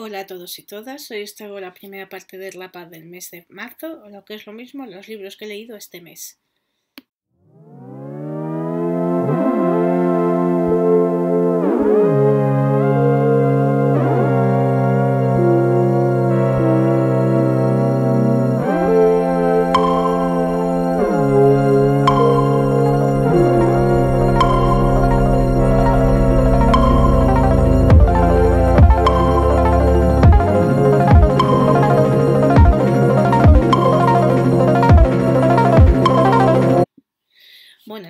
Hola a todos y todas, hoy os traigo la primera parte de La del mes de marzo, o lo que es lo mismo, los libros que he leído este mes.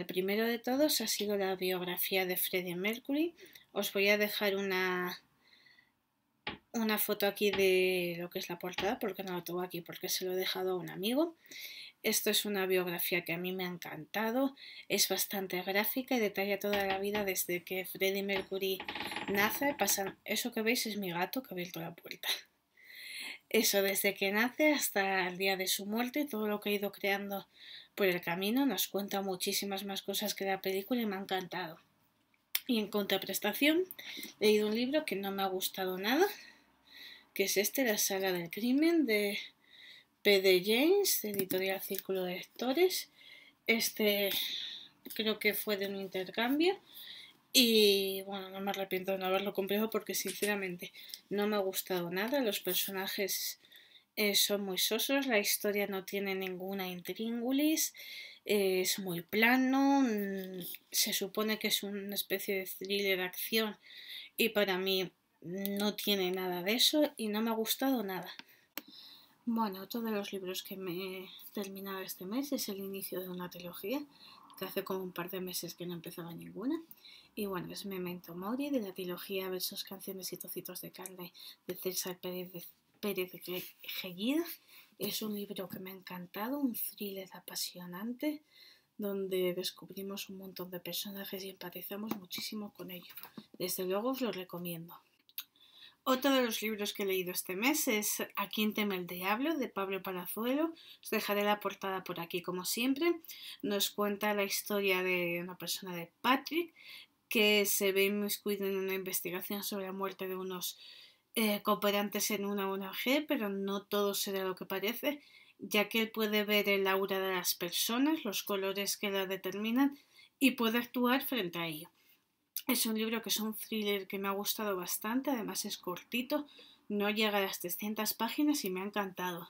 primero de todos ha sido la biografía de Freddie Mercury. Os voy a dejar una, una foto aquí de lo que es la portada, porque no lo tengo aquí, porque se lo he dejado a un amigo. Esto es una biografía que a mí me ha encantado, es bastante gráfica y detalla toda la vida desde que Freddie Mercury nace. pasa Eso que veis es mi gato que ha abierto la puerta. Eso desde que nace hasta el día de su muerte, todo lo que ha ido creando por el camino nos cuenta muchísimas más cosas que la película y me ha encantado. Y en contraprestación, he leído un libro que no me ha gustado nada, que es este, La sala del crimen, de P.D. James, de editorial Círculo de Lectores. Este creo que fue de un intercambio y bueno, no me arrepiento de no haberlo comprado porque sinceramente no me ha gustado nada. Los personajes eh, son muy sosos, la historia no tiene ninguna intríngulis, eh, es muy plano, mm, se supone que es una especie de thriller de acción y para mí no tiene nada de eso y no me ha gustado nada. Bueno, otro de los libros que me he terminado este mes es el inicio de una trilogía, que hace como un par de meses que no empezaba ninguna. Y bueno, es Memento Mauri, de la trilogía Versos, canciones y tocitos de carne de César Pérez de Pérez Gellida. Es un libro que me ha encantado, un thriller apasionante, donde descubrimos un montón de personajes y empatizamos muchísimo con ellos. Desde luego os lo recomiendo. Otro de los libros que he leído este mes es A quién teme el diablo de Pablo Palazuelo. Os dejaré la portada por aquí como siempre. Nos cuenta la historia de una persona de Patrick que se ve inmiscuida en una investigación sobre la muerte de unos eh, cooperantes en una ONG, pero no todo será lo que parece, ya que él puede ver el aura de las personas, los colores que la determinan y puede actuar frente a ello. Es un libro que es un thriller que me ha gustado bastante, además es cortito, no llega a las 300 páginas y me ha encantado.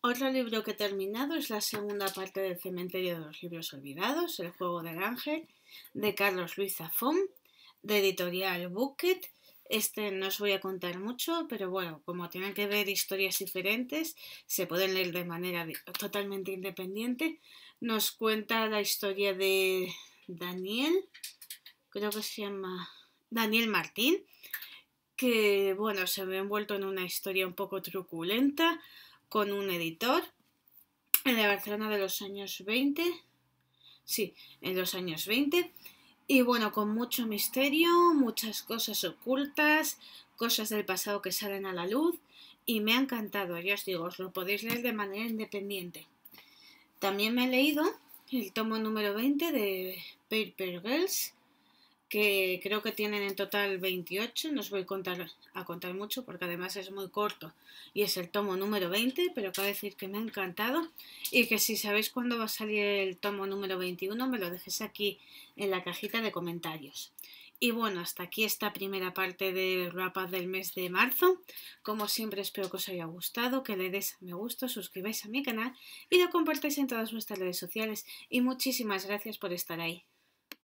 Otro libro que he terminado es la segunda parte del Cementerio de los Libros Olvidados, El Juego del Ángel, de Carlos Luis Zafón, de editorial Bucket. Este no os voy a contar mucho, pero bueno, como tienen que ver historias diferentes, se pueden leer de manera totalmente independiente. Nos cuenta la historia de Daniel, creo que se llama Daniel Martín, que bueno, se ve envuelto en una historia un poco truculenta con un editor en la Barcelona de los años 20. Sí, en los años 20 y bueno, con mucho misterio, muchas cosas ocultas, cosas del pasado que salen a la luz y me ha encantado, ya os digo, os lo podéis leer de manera independiente. También me he leído el tomo número 20 de Paper Girls que creo que tienen en total 28, no os voy a contar, a contar mucho porque además es muy corto y es el tomo número 20, pero cabe decir que me ha encantado y que si sabéis cuándo va a salir el tomo número 21 me lo dejéis aquí en la cajita de comentarios. Y bueno, hasta aquí esta primera parte de wrap del mes de marzo. Como siempre espero que os haya gustado, que le des me gusta, suscribáis a mi canal y lo compartáis en todas vuestras redes sociales. Y muchísimas gracias por estar ahí.